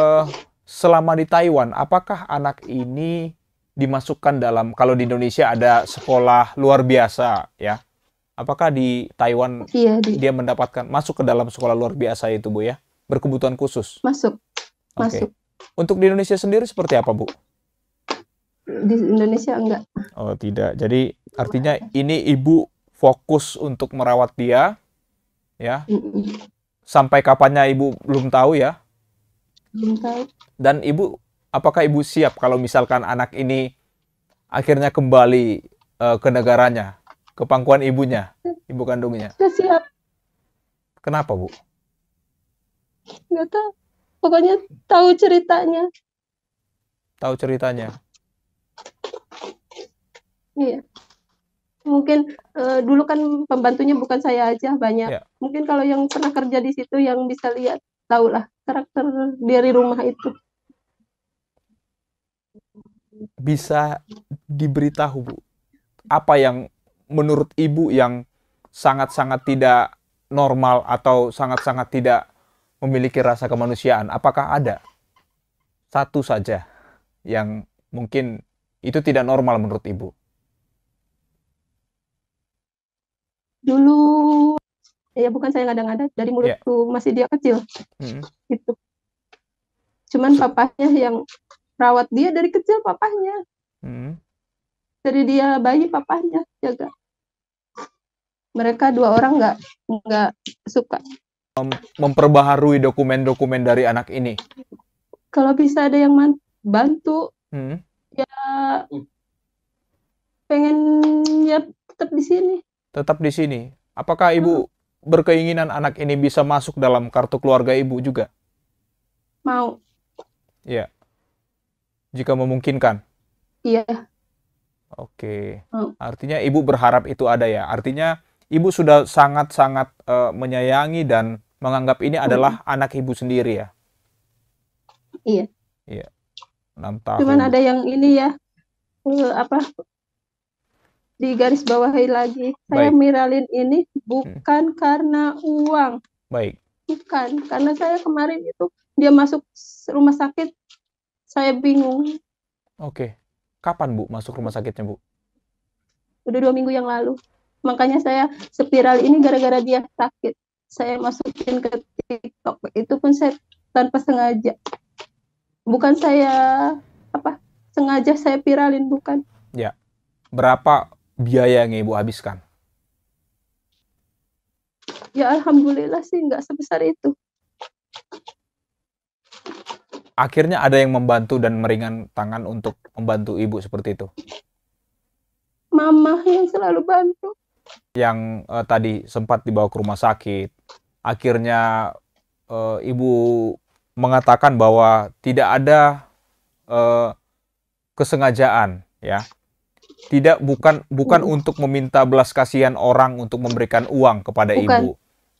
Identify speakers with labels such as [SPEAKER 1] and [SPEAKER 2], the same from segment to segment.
[SPEAKER 1] uh, selama di Taiwan, apakah anak ini dimasukkan dalam kalau di Indonesia ada sekolah luar biasa ya? Apakah di Taiwan iya, di... dia mendapatkan masuk ke dalam sekolah luar biasa itu Bu ya? Berkebutuhan khusus. Masuk. Masuk. Untuk di Indonesia sendiri seperti apa Bu?
[SPEAKER 2] Di Indonesia enggak.
[SPEAKER 1] Oh, tidak. Jadi artinya ini ibu fokus untuk merawat dia ya. Sampai kapannya ibu belum tahu ya, belum tahu. Dan ibu, apakah ibu siap kalau misalkan anak ini akhirnya kembali uh, ke negaranya, ke pangkuan ibunya, ibu kandungnya? Sudah siap. Kenapa bu?
[SPEAKER 2] Nggak tahu. Pokoknya tahu ceritanya.
[SPEAKER 1] Tahu ceritanya.
[SPEAKER 2] Iya. Mungkin uh, dulu kan pembantunya bukan saya aja banyak. Ya. Mungkin kalau yang pernah kerja di situ yang bisa lihat tahulah karakter dari rumah
[SPEAKER 1] itu bisa diberitahu bu apa yang menurut ibu yang sangat-sangat tidak normal atau sangat-sangat tidak memiliki rasa kemanusiaan apakah ada satu saja yang mungkin itu tidak normal menurut ibu
[SPEAKER 2] dulu ya bukan saya ngada ada dari mulutku yeah. masih dia kecil mm-hmm. gitu cuman papahnya yang rawat dia dari kecil papahnya hmm dari dia bayi papahnya jaga ya mereka dua orang nggak nggak suka
[SPEAKER 1] Mem memperbaharui dokumen-dokumen dari anak ini
[SPEAKER 2] kalau bisa ada yang bantu hmm ya pengen ya tetap di sini
[SPEAKER 1] tetap di sini apakah ibu hmm berkeinginan anak ini bisa masuk dalam kartu keluarga ibu juga? Mau. ya. Jika memungkinkan. Iya. Oke. Mau. Hmm. Artinya ibu berharap itu ada ya. Artinya ibu sudah sangat-sangat uh, menyayangi dan menganggap ini adalah hmm. anak ibu sendiri ya. Iya. Iya. 6 tahun. Cuman ada
[SPEAKER 2] yang ini ya. Uh, apa di garis bawahi lagi. Saya Baik. Miralin ini bukan hmm. karena uang. Baik. Bukan, karena saya kemarin itu dia masuk rumah sakit, saya bingung.
[SPEAKER 1] Oke. Kapan Bu masuk rumah sakitnya Bu?
[SPEAKER 2] Udah dua minggu yang lalu. Makanya saya spiral ini gara-gara dia sakit. Saya masukin ke TikTok. Itu pun saya tanpa sengaja. Bukan saya apa sengaja saya viralin bukan?
[SPEAKER 1] Ya berapa biaya yang Ibu habiskan?
[SPEAKER 2] Ya Alhamdulillah sih nggak sebesar itu.
[SPEAKER 1] Akhirnya ada yang membantu dan meringan tangan untuk membantu Ibu seperti itu?
[SPEAKER 2] Mama yang selalu bantu.
[SPEAKER 1] Yang uh, tadi sempat dibawa ke rumah sakit, akhirnya uh, Ibu mengatakan bahwa tidak ada uh, kesengajaan ya tidak bukan bukan hmm. untuk meminta belas kasihan orang untuk memberikan uang kepada bukan. ibu.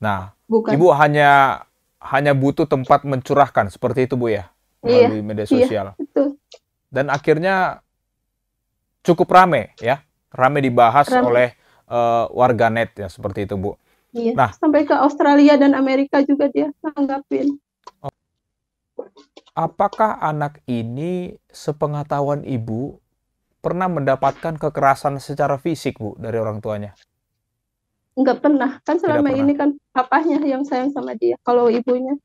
[SPEAKER 1] Nah, bukan. ibu hanya hanya butuh tempat mencurahkan seperti itu bu ya melalui iya, media iya, sosial. Iya, betul. Dan akhirnya cukup rame ya, rame dibahas rame. oleh uh, net ya seperti itu bu. Iya. Nah
[SPEAKER 2] sampai ke Australia dan Amerika juga dia tanggapin.
[SPEAKER 1] Apakah anak ini sepengetahuan ibu pernah mendapatkan kekerasan secara fisik Bu dari orang tuanya?
[SPEAKER 2] Enggak pernah. Kan selama pernah. ini kan papahnya yang sayang sama dia. Kalau ibunya